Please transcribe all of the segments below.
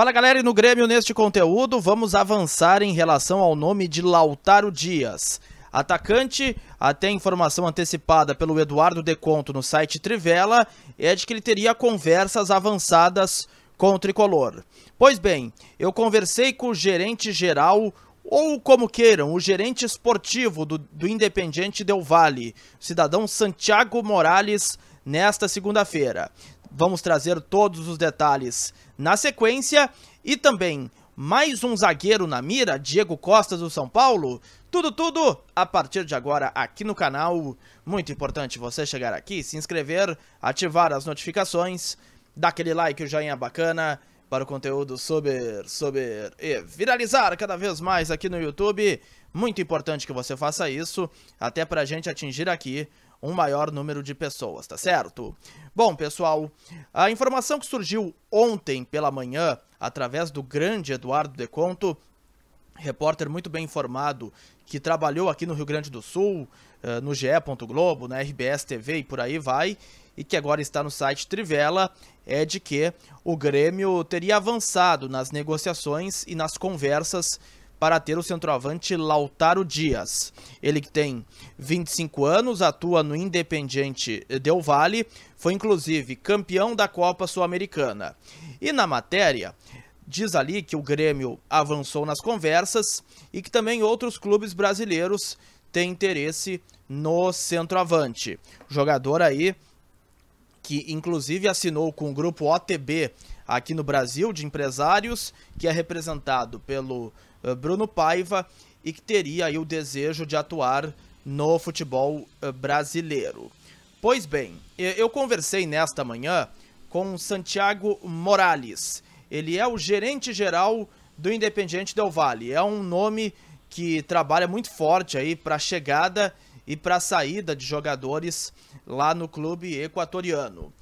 Fala galera, e no Grêmio neste conteúdo vamos avançar em relação ao nome de Lautaro Dias. Atacante, até informação antecipada pelo Eduardo Deconto no site Trivela, é de que ele teria conversas avançadas com o tricolor. Pois bem, eu conversei com o gerente geral, ou como queiram, o gerente esportivo do, do Independiente Del Vale, cidadão Santiago Morales, nesta segunda-feira. Vamos trazer todos os detalhes na sequência e também mais um zagueiro na mira, Diego Costa do São Paulo. Tudo, tudo a partir de agora aqui no canal. Muito importante você chegar aqui, se inscrever, ativar as notificações, dar aquele like, o joinha bacana para o conteúdo sobre, sobre e viralizar cada vez mais aqui no YouTube. Muito importante que você faça isso, até para a gente atingir aqui um maior número de pessoas, tá certo? Bom, pessoal, a informação que surgiu ontem pela manhã, através do grande Eduardo De Conto, repórter muito bem informado que trabalhou aqui no Rio Grande do Sul, eh, no GE. Globo, na né, RBS TV e por aí vai, e que agora está no site Trivela, é de que o Grêmio teria avançado nas negociações e nas conversas para ter o centroavante Lautaro Dias. Ele que tem 25 anos, atua no Independiente Del Valle, foi inclusive campeão da Copa Sul-Americana. E na matéria, diz ali que o Grêmio avançou nas conversas e que também outros clubes brasileiros têm interesse no centroavante. Jogador aí que inclusive assinou com o grupo OTB aqui no Brasil de empresários, que é representado pelo eh, Bruno Paiva e que teria aí o desejo de atuar no futebol eh, brasileiro. Pois bem, eu conversei nesta manhã com Santiago Morales, ele é o gerente geral do Independiente Del Valle. É um nome que trabalha muito forte aí para a chegada e para a saída de jogadores lá no clube equatoriano.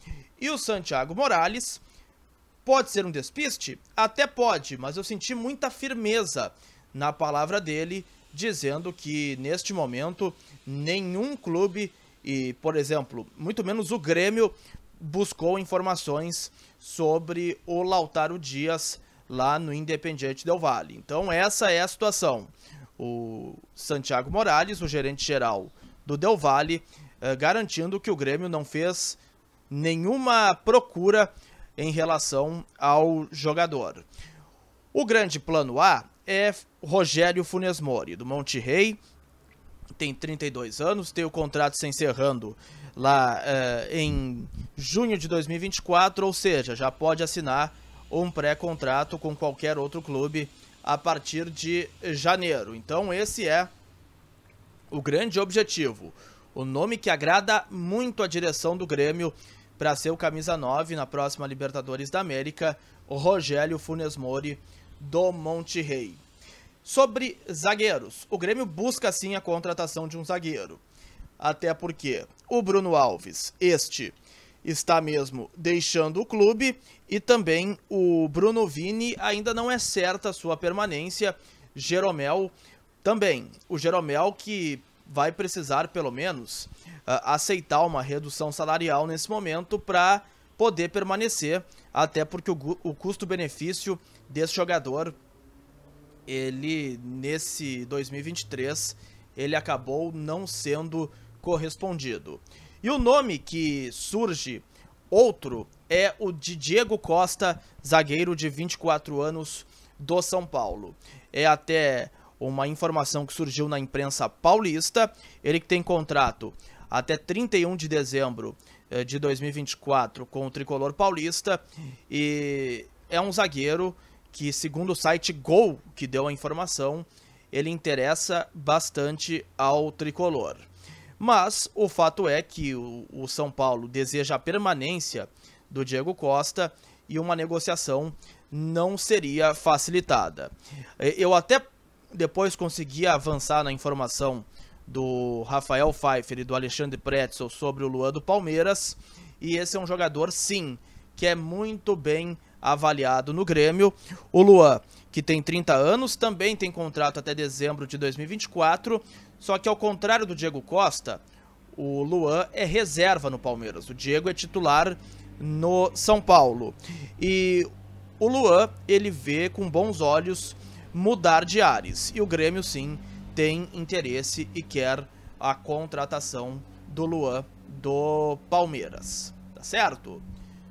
E o Santiago Morales pode ser um despiste? Até pode, mas eu senti muita firmeza na palavra dele, dizendo que neste momento nenhum clube e, por exemplo, muito menos o Grêmio buscou informações sobre o Lautaro Dias lá no Independiente Del Vale. Então essa é a situação. O Santiago Morales, o gerente geral do Del Vale, eh, garantindo que o Grêmio não fez nenhuma procura em relação ao jogador. O grande plano A é Rogério Funes Mori, do Monte Rei, tem 32 anos, tem o contrato se encerrando lá é, em junho de 2024, ou seja, já pode assinar um pré-contrato com qualquer outro clube a partir de janeiro. Então, esse é o grande objetivo. O nome que agrada muito a direção do Grêmio para ser o camisa 9 na próxima Libertadores da América, o Rogério Funes Mori do Monterrey. Sobre zagueiros, o Grêmio busca sim a contratação de um zagueiro até porque o Bruno Alves, este está mesmo deixando o clube e também o Bruno Vini ainda não é certa a sua permanência. Jeromel também. O Jeromel que vai precisar pelo menos ah, aceitar uma redução salarial nesse momento para poder permanecer, até porque o, o custo-benefício desse jogador ele nesse 2023 ele acabou não sendo correspondido. E o nome que surge outro é o de Diego Costa, zagueiro de 24 anos do São Paulo. É até uma informação que surgiu na imprensa paulista, ele que tem contrato até 31 de dezembro eh, de 2024 com o tricolor paulista e é um zagueiro que, segundo o site Gol, que deu a informação, ele interessa bastante ao tricolor. Mas o fato é que o, o São Paulo deseja a permanência do Diego Costa e uma negociação não seria facilitada. Eu até depois consegui avançar na informação do Rafael Pfeiffer e do Alexandre Pretzel sobre o Luan do Palmeiras, e esse é um jogador, sim, que é muito bem avaliado no Grêmio. O Luan, que tem 30 anos, também tem contrato até dezembro de 2024, só que ao contrário do Diego Costa, o Luan é reserva no Palmeiras. O Diego é titular no São Paulo. E o Luan, ele vê com bons olhos mudar de ares. E o Grêmio, sim, tem interesse e quer a contratação do Luan do Palmeiras. Tá certo?